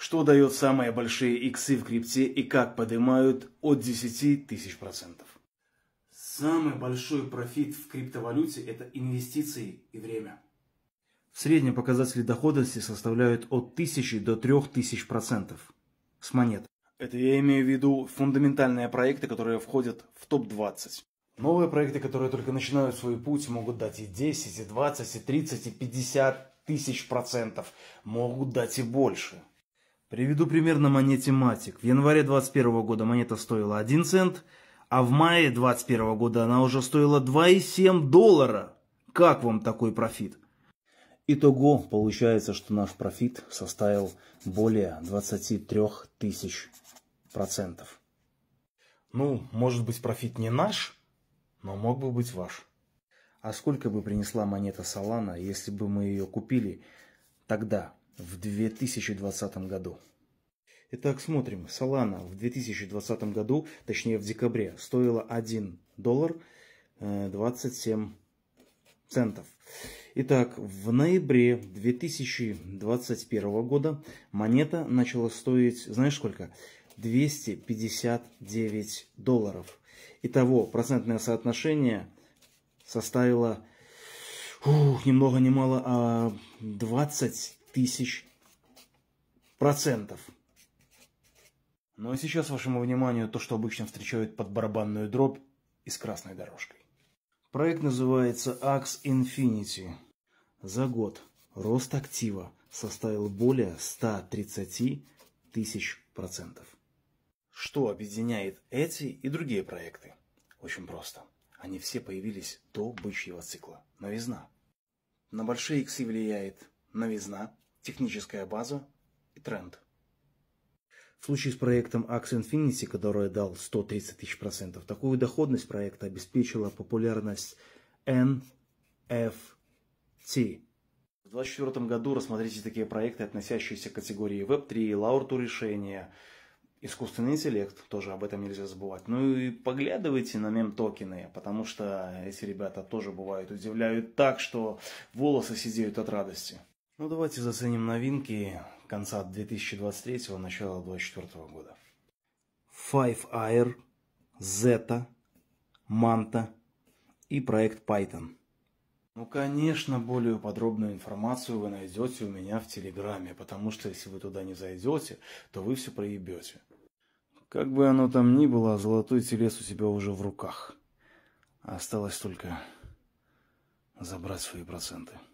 что дает самые большие иксы в крипте и как поднимают от 10 тысяч процентов. Самый большой профит в криптовалюте – это инвестиции и время. В среднем показатели доходности составляют от 1000 до 3000 процентов с монет. Это я имею в виду фундаментальные проекты, которые входят в топ-20. Новые проекты, которые только начинают свой путь, могут дать и 10, и 20, и 30, и 50 тысяч процентов. Могут дать и больше. Приведу пример на монете Матик. В январе 2021 года монета стоила 1 цент, а в мае 2021 года она уже стоила 2,7 доллара. Как вам такой профит? Итого получается, что наш профит составил более 23 тысяч процентов. Ну, может быть, профит не наш, но мог бы быть ваш. А сколько бы принесла монета Солана, если бы мы ее купили тогда, в 2020 году. Итак, смотрим. Solana в 2020 году, точнее в декабре, стоила 1 доллар 27 э, центов. Итак, в ноябре 2021 года монета начала стоить, знаешь сколько? 259 долларов. Итого процентное соотношение составило ух, ни много ни мало, а 20 тысяч процентов. Ну а сейчас вашему вниманию то, что обычно встречают под барабанную дробь и с красной дорожкой. Проект называется Axe Infinity. За год рост актива составил более 130 тысяч процентов. Что объединяет эти и другие проекты? Очень просто. Они все появились до бычьего цикла. Новизна. На большие иксы влияет новизна, техническая база и тренд. В случае с проектом Axe Infinity, который дал 130 тысяч процентов, такую доходность проекта обеспечила популярность NFT. В 2024 году рассмотрите такие проекты, относящиеся к категории Web3, лаурту решения, искусственный интеллект, тоже об этом нельзя забывать. Ну и поглядывайте на мем-токены, потому что эти ребята тоже бывают, удивляют так, что волосы сидеют от радости. Ну давайте заценим новинки конца 2023 начала 2024 года. Five Air, Zeta, Manta и проект Python. Ну, конечно, более подробную информацию вы найдете у меня в Телеграме, потому что если вы туда не зайдете, то вы все проебете. Как бы оно там ни было, а золотой телес у тебя уже в руках. Осталось только забрать свои проценты.